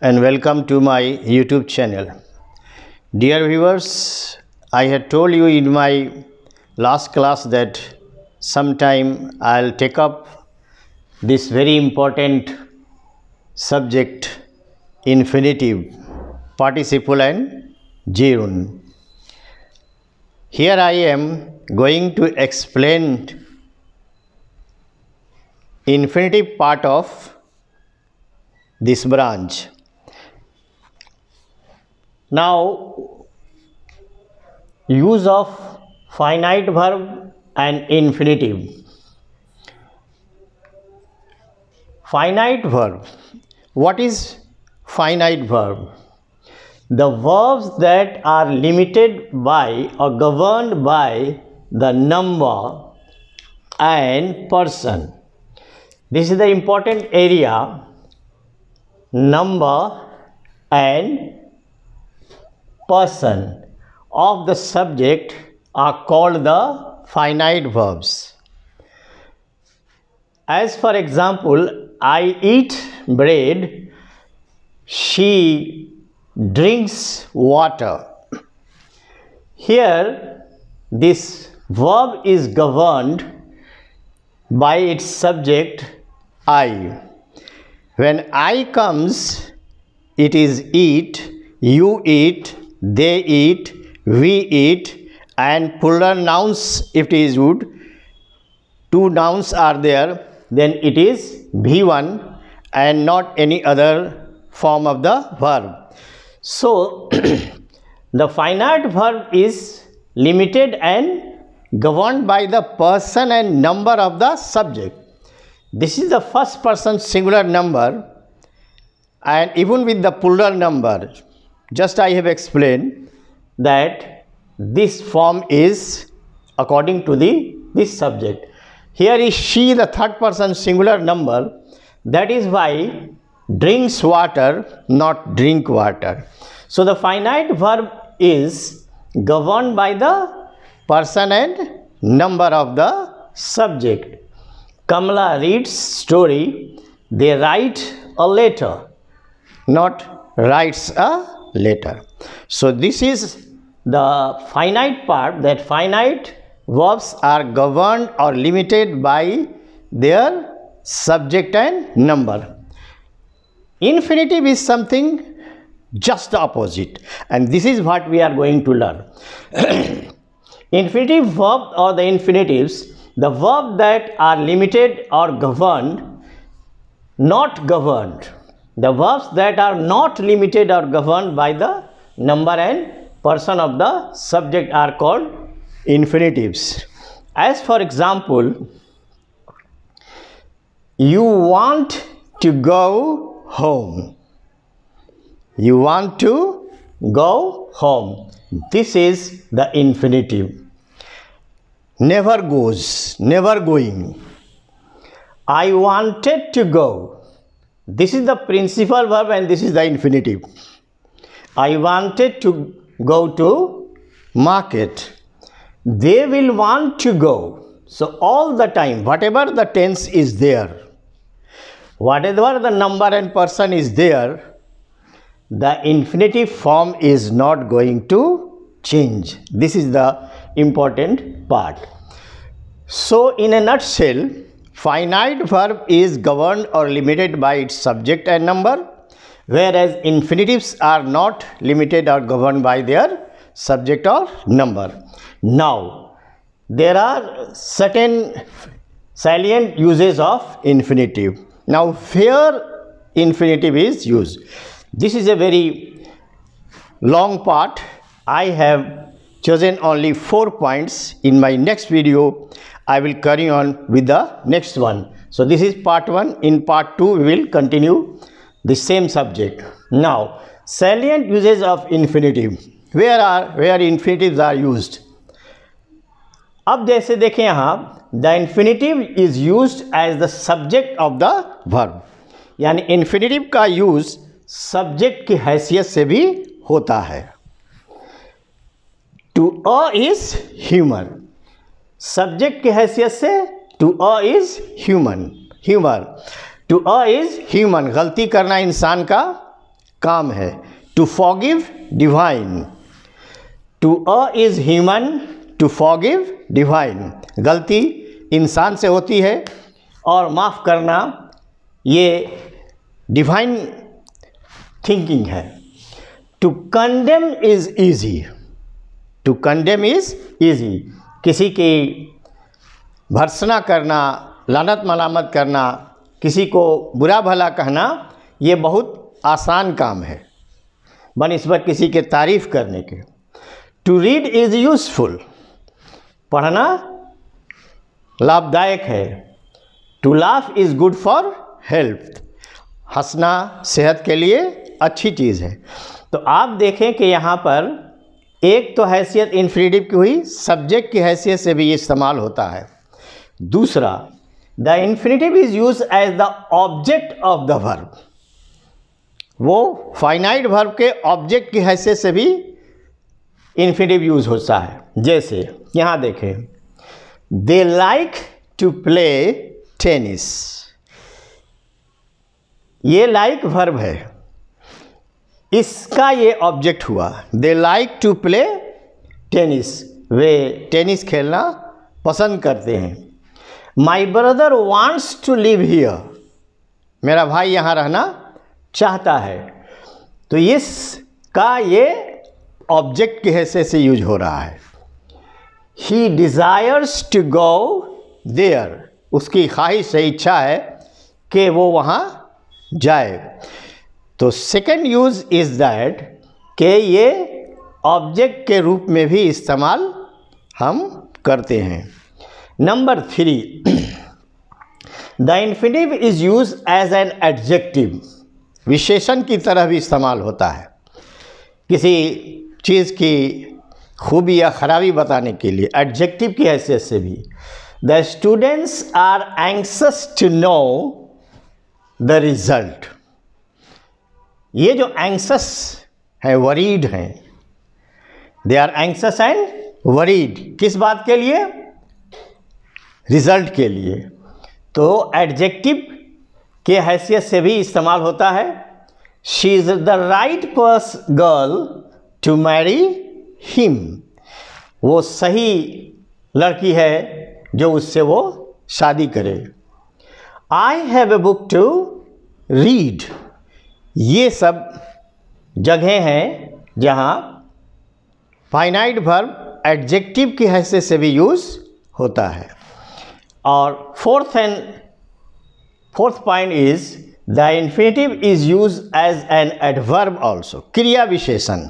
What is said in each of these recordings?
and welcome to my YouTube channel. Dear viewers, I had told you in my last class that sometime I'll take up this very important subject infinitive participle and gerund. Here I am going to explain infinitive part of this branch. Now, use of finite verb and infinitive. Finite verb. What is finite verb? The verbs that are limited by or governed by the number and person. This is the important area number and person of the subject are called the finite verbs. As for example, I eat bread, she drinks water. Here, this verb is governed by its subject I. When I comes, it is eat, you eat, they eat, we eat and plural nouns if it is would, two nouns are there then it is V1 and not any other form of the verb. So, the finite verb is limited and governed by the person and number of the subject. This is the first person singular number and even with the plural number, just I have explained that this form is according to the this subject. Here is she the third person singular number that is why drinks water not drink water. So the finite verb is governed by the person and number of the subject. Kamala reads story, they write a letter, not writes a letter. So this is the finite part that finite verbs are governed or limited by their subject and number. Infinitive is something just the opposite and this is what we are going to learn. infinitive verb or the infinitives the verb that are limited or governed not governed the verbs that are not limited or governed by the number and person of the subject are called infinitives as for example you want to go home you want to go home this is the infinitive never goes, never going. I wanted to go. This is the principal verb and this is the infinitive. I wanted to go to market. They will want to go. So all the time, whatever the tense is there, whatever the number and person is there, the infinitive form is not going to change. This is the important part. So in a nutshell, finite verb is governed or limited by its subject and number, whereas infinitives are not limited or governed by their subject or number. Now, there are certain salient uses of infinitive. Now, here infinitive is used. This is a very long part. I have chosen only four points in my next video I will carry on with the next one so this is part 1 in part 2 we will continue the same subject now salient uses of infinitive where are where infinitives are used अब जैसे देखें यहाँ the infinitive is use as the subject of the verb यानी infinitive का use subject की हैसियत से भी होता है टू अ इज ह्यूमन सब्जेक्ट के हैसियत से to err is human humour to err is human गलती करना इंसान का काम है to forgive divine to err is human to forgive divine गलती इंसान से होती है और माफ़ करना ये डिवाइन थिंकिंग है to condemn is easy to condemn is easy किसी की भर्सना करना लानत मलामत करना किसी को बुरा भला कहना ये बहुत आसान काम है बनस्बत किसी के तारीफ़ करने के टू रीड इज़ यूज़फुल पढ़ना लाभदायक है to laugh is good for health हंसना सेहत के लिए अच्छी चीज़ है तो आप देखें कि यहाँ पर एक तो हैसियत इन्फ्रीडिव की हुई सब्जेक्ट की हैसियत से भी ये इस्तेमाल होता है दूसरा the infinitive is use as the object of the verb वो फाइनाइट वर्ब के ऑब्जेक्ट की हैसियत से भी इन्फिनेटिव यूज होता है जैसे यहाँ देखें they like to play tennis ये लाइक like वर्ब है इसका ये ऑब्जेक्ट हुआ they like to play tennis वे टेनिस खेलना पसंद करते हैं my brother wants to live here मेरा भाई यहाँ रहना चाहता है तो इस का ये ऑब्जेक्ट के हिस्से से यूज हो रहा है he desires to go there उसकी ख्वाहिश है इच्छा है कि वो वहाँ जाए तो सेकेंड यूज़ इज़ दैट के ये ऑब्जेक्ट के रूप में भी इस्तेमाल हम करते हैं number three the infinitive is use as an adjective विशेषण की तरह भी इस्तेमाल होता है किसी चीज़ की खूबी या खराबी बताने के लिए एडजेक्टिव की हैसियत से भी the students are anxious to know the result ये जो एंक्सस हैं वरीड हैं they are anxious and worried किस बात के लिए रिजल्ट के लिए तो एडजेक्टिव के हैसियत से भी इस्तेमाल होता है she is the right purse girl to marry him वो सही लड़की है जो उससे वो शादी करे I have a book to read ये सब जगह हैं जहाँ फाइनाइट वर्ब एडजेक्टिव की हैसियत से भी यूज़ होता है और fourth and fourth point is the infinitive is use as an adverb also क्रिया विशेषण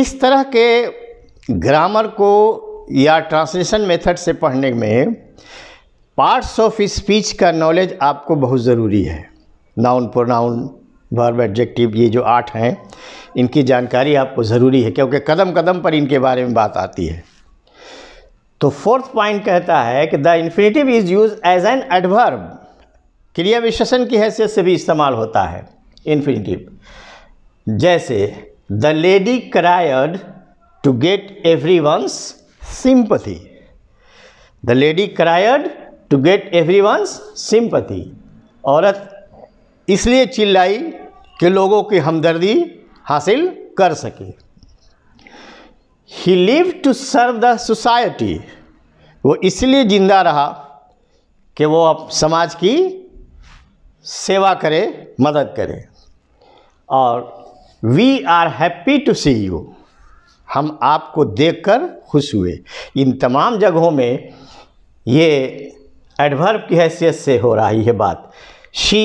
इस तरह के ग्रामर को या ट्रांसलेशन मेथड से पढ़ने में पार्ट्स ऑफ स्पीच का नॉलेज आपको बहुत ज़रूरी है नाउन प्रोनाउन वर्ब एडजेक्टिव ये जो आठ हैं इनकी जानकारी आपको ज़रूरी है क्योंकि कदम कदम पर इनके बारे में बात आती है तो फोर्थ पॉइंट कहता है कि the infinitive is use as an adverb क्रिया विशेषण की हैसियत से भी इस्तेमाल होता है इन्फिनेटिव जैसे the lady cried to get everyone's sympathy the lady cried to get everyone's sympathy औरत इसलिए चिल्लाई कि लोगों की हमदर्दी हासिल कर सके he live to serve the society वो इसलिए ज़िंदा रहा कि वो अब समाज की सेवा करे मदद करे और we are happy to see you हम आपको देखकर खुश हुए इन तमाम जगहों में ये एडवर्ब की हैसियत से हो रही है बात she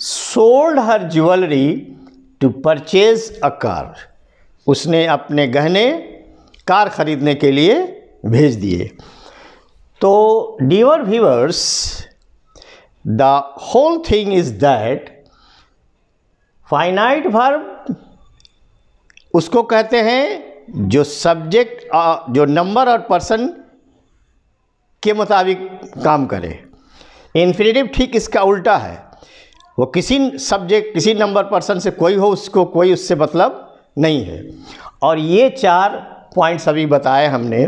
sold her jewellery to purchase a car उसने अपने गहने कार ख़रीदने के लिए भेज दिए तो dear viewers the whole thing is that finite verb उसको कहते हैं जो सब्जेक्ट uh, जो नंबर और पर्सन के मुताबिक काम करे इन्फिनेटिव ठीक इसका उल्टा है वो किसी सब्जेक्ट किसी नंबर पर्सन से कोई हो उसको कोई उससे मतलब नहीं है और ये चार पॉइंट्स अभी बताए हमने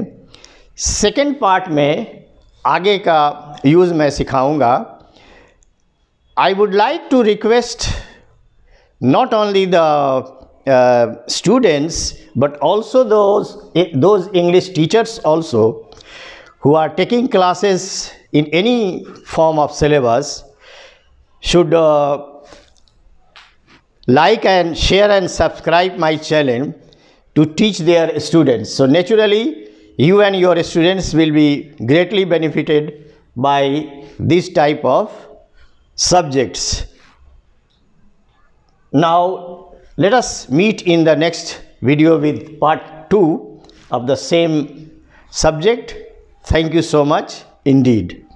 सेकेंड पार्ट में आगे का यूज़ मैं सिखाऊंगा I would like to request not only the uh, students but also those those english teachers also who are taking classes in any form of syllabus should uh, like and share and subscribe my channel to teach their students. So naturally, you and your students will be greatly benefited by this type of subjects. Now, let us meet in the next video with part 2 of the same subject. Thank you so much indeed.